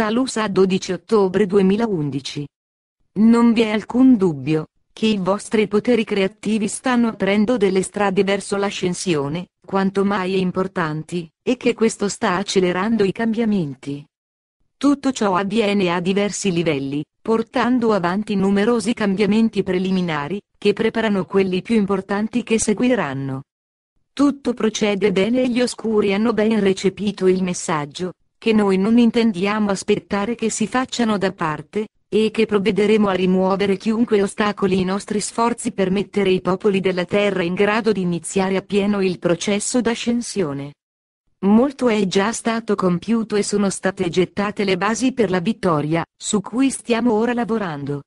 Salusa 12 ottobre 2011. Non vi è alcun dubbio che i vostri poteri creativi stanno aprendo delle strade verso l'ascensione, quanto mai importanti, e che questo sta accelerando i cambiamenti. Tutto ciò avviene a diversi livelli, portando avanti numerosi cambiamenti preliminari, che preparano quelli più importanti che seguiranno. Tutto procede bene e gli oscuri hanno ben recepito il messaggio, che noi non intendiamo aspettare che si facciano da parte, e che provvederemo a rimuovere chiunque ostacoli i nostri sforzi per mettere i popoli della terra in grado di iniziare a pieno il processo d'ascensione. Molto è già stato compiuto e sono state gettate le basi per la vittoria, su cui stiamo ora lavorando.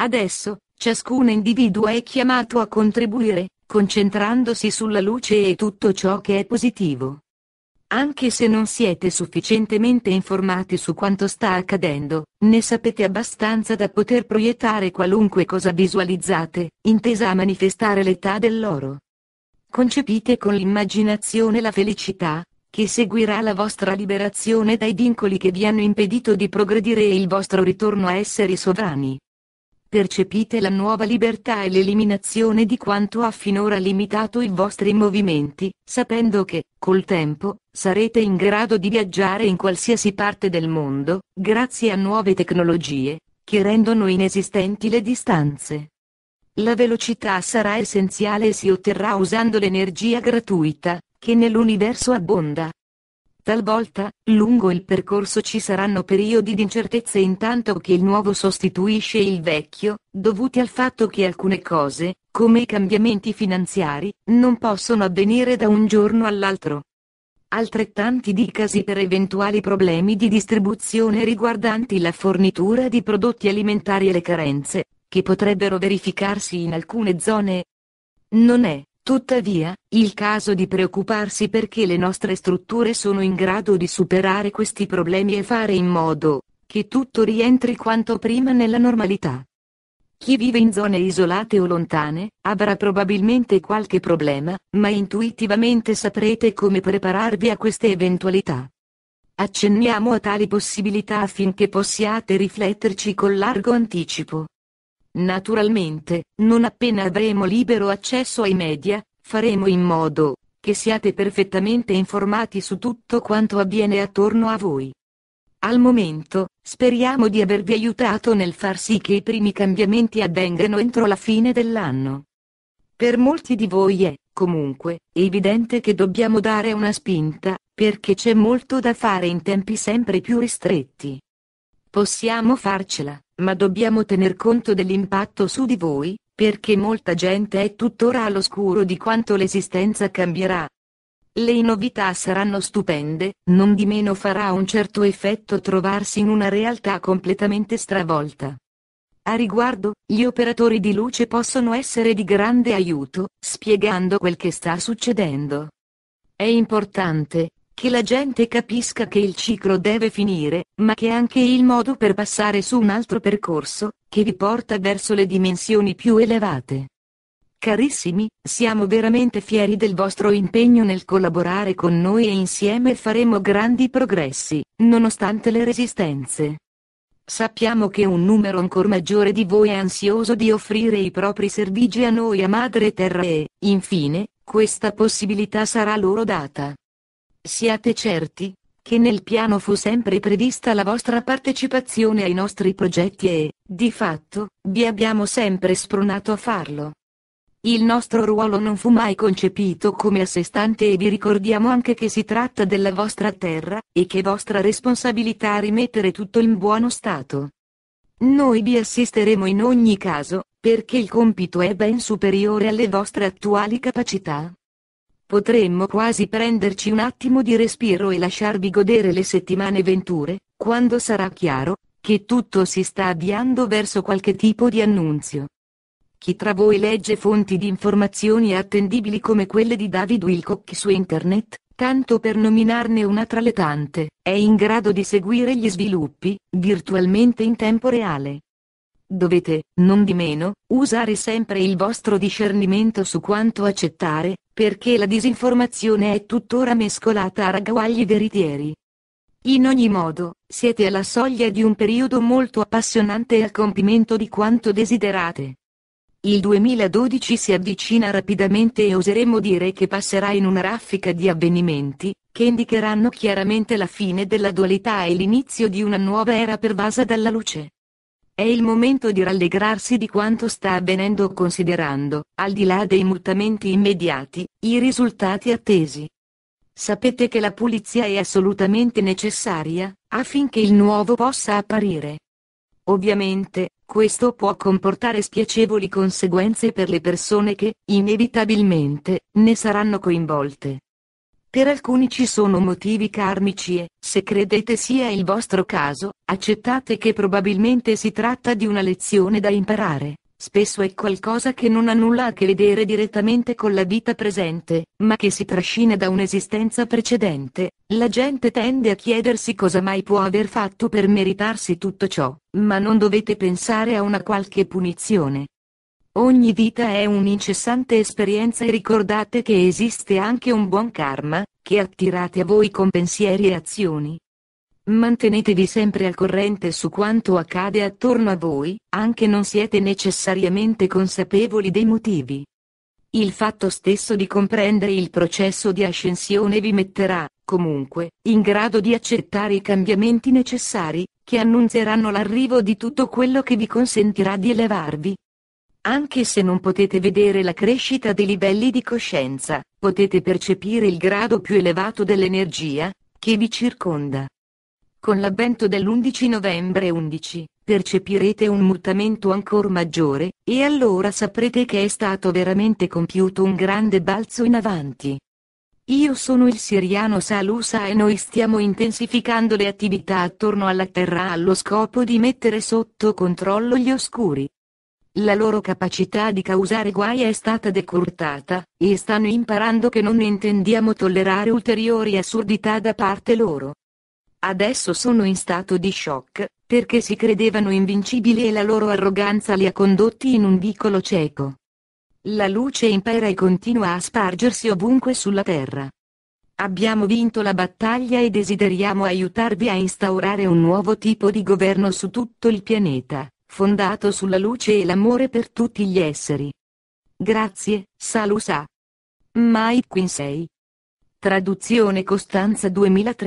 Adesso, ciascun individuo è chiamato a contribuire, concentrandosi sulla luce e tutto ciò che è positivo anche se non siete sufficientemente informati su quanto sta accadendo, ne sapete abbastanza da poter proiettare qualunque cosa visualizzate, intesa a manifestare l'età dell'oro. Concepite con l'immaginazione la felicità, che seguirà la vostra liberazione dai vincoli che vi hanno impedito di progredire e il vostro ritorno a essere sovrani percepite la nuova libertà e l'eliminazione di quanto ha finora limitato i vostri movimenti, sapendo che, col tempo, sarete in grado di viaggiare in qualsiasi parte del mondo, grazie a nuove tecnologie, che rendono inesistenti le distanze. La velocità sarà essenziale e si otterrà usando l'energia gratuita, che nell'universo abbonda, Talvolta, lungo il percorso ci saranno periodi di incertezze intanto che il nuovo sostituisce il vecchio, dovuti al fatto che alcune cose, come i cambiamenti finanziari, non possono avvenire da un giorno all'altro. Altrettanti dicasi per eventuali problemi di distribuzione riguardanti la fornitura di prodotti alimentari e le carenze, che potrebbero verificarsi in alcune zone. Non è Tuttavia, il caso di preoccuparsi perché le nostre strutture sono in grado di superare questi problemi e fare in modo che tutto rientri quanto prima nella normalità. Chi vive in zone isolate o lontane, avrà probabilmente qualche problema, ma intuitivamente saprete come prepararvi a queste eventualità. Accenniamo a tali possibilità affinché possiate rifletterci con largo anticipo, Naturalmente, non appena avremo libero accesso ai media, faremo in modo che siate perfettamente informati su tutto quanto avviene attorno a voi. Al momento, speriamo di avervi aiutato nel far sì che i primi cambiamenti avvengano entro la fine dell'anno. Per molti di voi è, comunque, evidente che dobbiamo dare una spinta, perché c'è molto da fare in tempi sempre più ristretti. Possiamo farcela ma dobbiamo tener conto dell'impatto su di voi, perché molta gente è tuttora all'oscuro di quanto l'esistenza cambierà. Le novità saranno stupende, non di meno farà un certo effetto trovarsi in una realtà completamente stravolta. A riguardo, gli operatori di luce possono essere di grande aiuto, spiegando quel che sta succedendo. È importante, che la gente capisca che il ciclo deve finire, ma che è anche il modo per passare su un altro percorso, che vi porta verso le dimensioni più elevate. Carissimi, siamo veramente fieri del vostro impegno nel collaborare con noi e insieme faremo grandi progressi, nonostante le resistenze. Sappiamo che un numero ancora maggiore di voi è ansioso di offrire i propri servigi a noi a Madre Terra e, infine, questa possibilità sarà loro data. Siate certi, che nel piano fu sempre prevista la vostra partecipazione ai nostri progetti e, di fatto, vi abbiamo sempre spronato a farlo. Il nostro ruolo non fu mai concepito come a sé stante e vi ricordiamo anche che si tratta della vostra terra, e che è vostra responsabilità rimettere tutto in buono stato. Noi vi assisteremo in ogni caso, perché il compito è ben superiore alle vostre attuali capacità. Potremmo quasi prenderci un attimo di respiro e lasciarvi godere le settimane venture, quando sarà chiaro, che tutto si sta avviando verso qualche tipo di annunzio. Chi tra voi legge fonti di informazioni attendibili come quelle di David Wilcock su internet, tanto per nominarne una tra le tante, è in grado di seguire gli sviluppi, virtualmente in tempo reale. Dovete, non di meno, usare sempre il vostro discernimento su quanto accettare, perché la disinformazione è tuttora mescolata a ragguagli veritieri. In ogni modo, siete alla soglia di un periodo molto appassionante e al compimento di quanto desiderate. Il 2012 si avvicina rapidamente e oseremo dire che passerà in una raffica di avvenimenti, che indicheranno chiaramente la fine della dualità e l'inizio di una nuova era pervasa dalla luce. È il momento di rallegrarsi di quanto sta avvenendo considerando, al di là dei mutamenti immediati, i risultati attesi. Sapete che la pulizia è assolutamente necessaria, affinché il nuovo possa apparire. Ovviamente, questo può comportare spiacevoli conseguenze per le persone che, inevitabilmente, ne saranno coinvolte. Per alcuni ci sono motivi karmici e, se credete sia il vostro caso, accettate che probabilmente si tratta di una lezione da imparare. Spesso è qualcosa che non ha nulla a che vedere direttamente con la vita presente, ma che si trascina da un'esistenza precedente. La gente tende a chiedersi cosa mai può aver fatto per meritarsi tutto ciò, ma non dovete pensare a una qualche punizione, Ogni vita è un'incessante esperienza e ricordate che esiste anche un buon karma, che attirate a voi con pensieri e azioni. Mantenetevi sempre al corrente su quanto accade attorno a voi, anche non siete necessariamente consapevoli dei motivi. Il fatto stesso di comprendere il processo di ascensione vi metterà, comunque, in grado di accettare i cambiamenti necessari, che annunzieranno l'arrivo di tutto quello che vi consentirà di elevarvi, anche se non potete vedere la crescita dei livelli di coscienza, potete percepire il grado più elevato dell'energia che vi circonda. Con l'avvento dell'11 novembre 11, percepirete un mutamento ancora maggiore, e allora saprete che è stato veramente compiuto un grande balzo in avanti. Io sono il siriano Salusa e noi stiamo intensificando le attività attorno alla Terra allo scopo di mettere sotto controllo gli oscuri, la loro capacità di causare guai è stata decurtata, e stanno imparando che non intendiamo tollerare ulteriori assurdità da parte loro. Adesso sono in stato di shock, perché si credevano invincibili e la loro arroganza li ha condotti in un vicolo cieco. La luce impera e continua a spargersi ovunque sulla terra. Abbiamo vinto la battaglia e desideriamo aiutarvi a instaurare un nuovo tipo di governo su tutto il pianeta fondato sulla luce e l'amore per tutti gli esseri. Grazie, Salusa. Mike Quinsey. Traduzione Costanza 2003.